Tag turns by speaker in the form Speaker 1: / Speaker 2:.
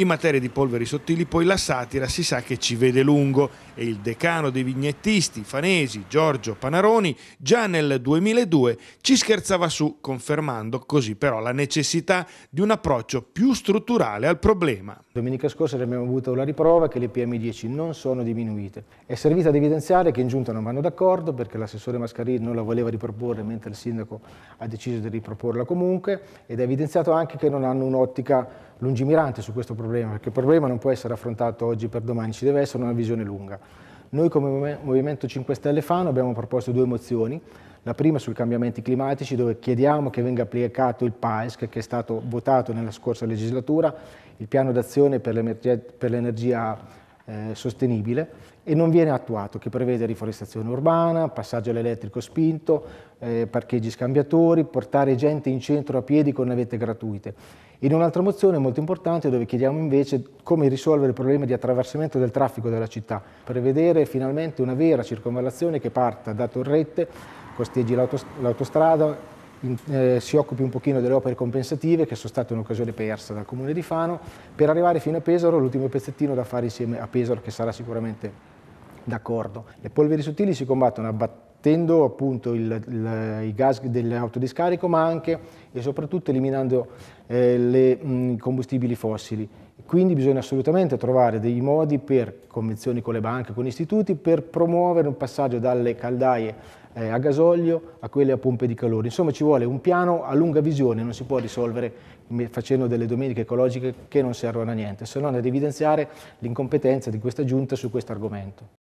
Speaker 1: In materia di polveri sottili poi la satira si sa che ci vede lungo e il decano dei vignettisti fanesi Giorgio Panaroni già nel 2002 ci scherzava su, confermando così però la necessità di un approccio più strutturale al problema.
Speaker 2: Domenica scorsa abbiamo avuto la riprova che le PM10 non sono diminuite. È servita ad evidenziare che in giunta non vanno d'accordo perché l'assessore Mascarini non la voleva riproporre mentre il sindaco ha deciso di riproporla comunque ed è evidenziato anche che non hanno un'ottica lungimirante su questo problema perché il problema non può essere affrontato oggi per domani, ci deve essere una visione lunga. Noi come Movimento 5 Stelle Fano abbiamo proposto due mozioni, la prima sui cambiamenti climatici dove chiediamo che venga applicato il PAESC che è stato votato nella scorsa legislatura, il piano d'azione per l'energia eh, sostenibile e non viene attuato, che prevede riforestazione urbana, passaggio all'elettrico spinto, eh, parcheggi scambiatori, portare gente in centro a piedi con navette gratuite. In un'altra mozione molto importante dove chiediamo invece come risolvere il problema di attraversamento del traffico della città, prevedere finalmente una vera circonvallazione che parta da Torrette, costeggi l'autostrada, eh, si occupi un pochino delle opere compensative che sono state un'occasione persa dal comune di Fano per arrivare fino a Pesaro, l'ultimo pezzettino da fare insieme a Pesaro che sarà sicuramente d'accordo. Le polveri sottili si combattono abbattendo appunto il, il, i gas dell'autodiscarico ma anche e soprattutto eliminando eh, le, mh, i combustibili fossili. Quindi bisogna assolutamente trovare dei modi per convenzioni con le banche, con gli istituti, per promuovere un passaggio dalle caldaie eh, a gasolio a quelle a pompe di calore. Insomma ci vuole un piano a lunga visione, non si può risolvere facendo delle domeniche ecologiche che non servono a niente, se non ad evidenziare l'incompetenza di questa giunta su questo argomento.